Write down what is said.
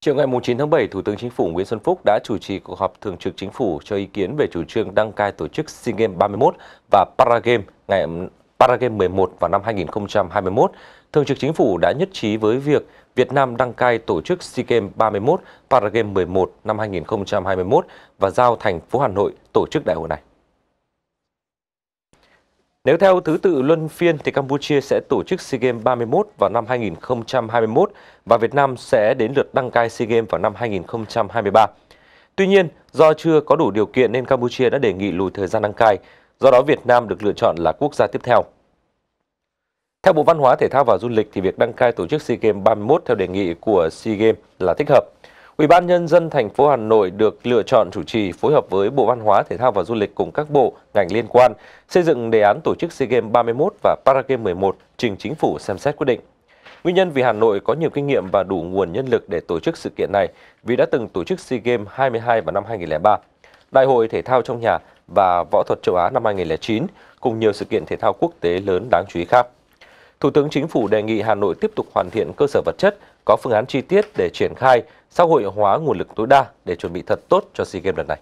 Chiều ngày 9 tháng 7, Thủ tướng Chính phủ Nguyễn Xuân Phúc đã chủ trì cuộc họp thường trực Chính phủ cho ý kiến về chủ trương đăng cai tổ chức SEA Games 31 và Paragame ngày Paragame 11 vào năm 2021. Thường trực Chính phủ đã nhất trí với việc Việt Nam đăng cai tổ chức SEA Games 31, Paragame 11 năm 2021 và giao thành phố Hà Nội tổ chức đại hội này. Nếu theo thứ tự luân phiên thì Campuchia sẽ tổ chức SEA Games 31 vào năm 2021 và Việt Nam sẽ đến lượt đăng cai SEA Games vào năm 2023. Tuy nhiên, do chưa có đủ điều kiện nên Campuchia đã đề nghị lùi thời gian đăng cai, do đó Việt Nam được lựa chọn là quốc gia tiếp theo. Theo Bộ Văn hóa, Thể thao và Du lịch thì việc đăng cai tổ chức SEA Games 31 theo đề nghị của SEA Games là thích hợp. Ủy ban nhân dân thành phố Hà Nội được lựa chọn chủ trì phối hợp với Bộ Văn hóa, Thể thao và Du lịch cùng các bộ ngành liên quan xây dựng đề án tổ chức SEA Games 31 và Para Games 11 trình chính phủ xem xét quyết định. Nguyên nhân vì Hà Nội có nhiều kinh nghiệm và đủ nguồn nhân lực để tổ chức sự kiện này vì đã từng tổ chức SEA Games 22 vào năm 2003, Đại hội thể thao trong nhà và võ thuật châu Á năm 2009 cùng nhiều sự kiện thể thao quốc tế lớn đáng chú ý khác. Thủ tướng Chính phủ đề nghị Hà Nội tiếp tục hoàn thiện cơ sở vật chất, có phương án chi tiết để triển khai, xã hội hóa nguồn lực tối đa để chuẩn bị thật tốt cho SEA Games lần này.